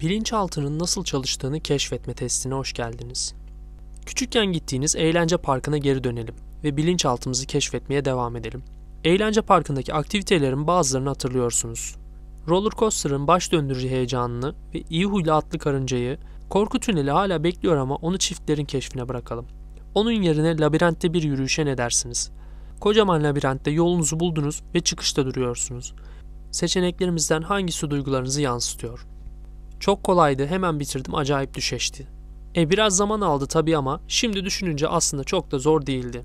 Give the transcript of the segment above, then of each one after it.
Bilinçaltının nasıl çalıştığını keşfetme testine hoş geldiniz. Küçükken gittiğiniz eğlence parkına geri dönelim ve bilinçaltımızı keşfetmeye devam edelim. Eğlence parkındaki aktivitelerin bazılarını hatırlıyorsunuz. Roller coaster'ın baş döndürücü heyecanını ve iyi huylu atlı karıncayı, korku tüneli hala bekliyor ama onu çiftlerin keşfine bırakalım. Onun yerine labirentte bir yürüyüşe ne dersiniz? Kocaman labirentte yolunuzu buldunuz ve çıkışta duruyorsunuz. Seçeneklerimizden hangisi duygularınızı yansıtıyor? Çok kolaydı hemen bitirdim acayip düşeşti. E biraz zaman aldı tabii ama şimdi düşününce aslında çok da zor değildi.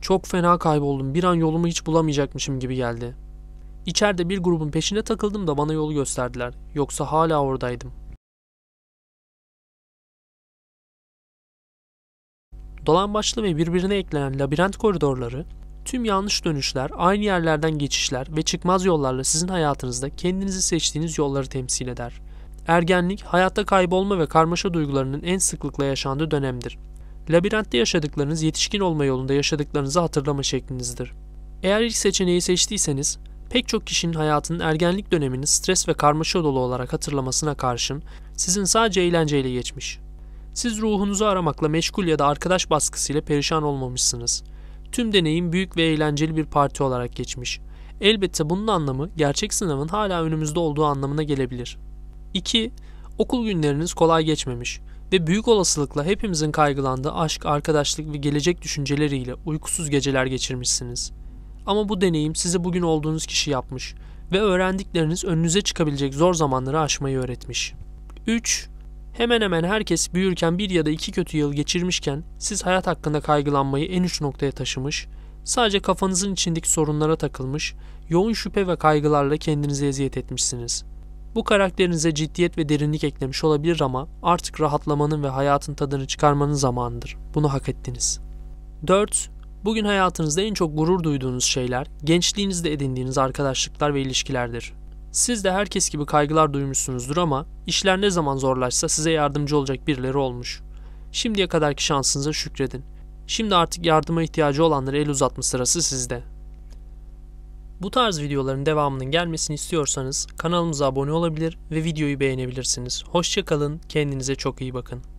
Çok fena kayboldum bir an yolumu hiç bulamayacakmışım gibi geldi. İçeride bir grubun peşine takıldım da bana yolu gösterdiler. Yoksa hala oradaydım. başlı ve birbirine eklenen labirent koridorları, tüm yanlış dönüşler, aynı yerlerden geçişler ve çıkmaz yollarla sizin hayatınızda kendinizi seçtiğiniz yolları temsil eder.'' Ergenlik, hayatta kaybolma ve karmaşa duygularının en sıklıkla yaşandığı dönemdir. Labirentte yaşadıklarınız yetişkin olma yolunda yaşadıklarınızı hatırlama şeklinizdir. Eğer ilk seçeneği seçtiyseniz, pek çok kişinin hayatının ergenlik dönemini stres ve karmaşa dolu olarak hatırlamasına karşın sizin sadece eğlenceyle geçmiş. Siz ruhunuzu aramakla meşgul ya da arkadaş baskısıyla perişan olmamışsınız. Tüm deneyim büyük ve eğlenceli bir parti olarak geçmiş. Elbette bunun anlamı gerçek sınavın hala önümüzde olduğu anlamına gelebilir. 2. Okul günleriniz kolay geçmemiş ve büyük olasılıkla hepimizin kaygılandığı aşk, arkadaşlık ve gelecek düşünceleriyle uykusuz geceler geçirmişsiniz. Ama bu deneyim sizi bugün olduğunuz kişi yapmış ve öğrendikleriniz önünüze çıkabilecek zor zamanları aşmayı öğretmiş. 3. Hemen hemen herkes büyürken bir ya da iki kötü yıl geçirmişken siz hayat hakkında kaygılanmayı en üç noktaya taşımış, sadece kafanızın içindeki sorunlara takılmış, yoğun şüphe ve kaygılarla kendinize eziyet etmişsiniz.'' Bu karakterinize ciddiyet ve derinlik eklemiş olabilir ama artık rahatlamanın ve hayatın tadını çıkarmanın zamanıdır. Bunu hak ettiniz. 4. Bugün hayatınızda en çok gurur duyduğunuz şeyler, gençliğinizde edindiğiniz arkadaşlıklar ve ilişkilerdir. Siz de herkes gibi kaygılar duymuşsunuzdur ama işler ne zaman zorlaşsa size yardımcı olacak birileri olmuş. Şimdiye kadarki şansınıza şükredin. Şimdi artık yardıma ihtiyacı olanlara el uzatma sırası sizde. Bu tarz videoların devamının gelmesini istiyorsanız kanalımıza abone olabilir ve videoyu beğenebilirsiniz. Hoşçakalın, kendinize çok iyi bakın.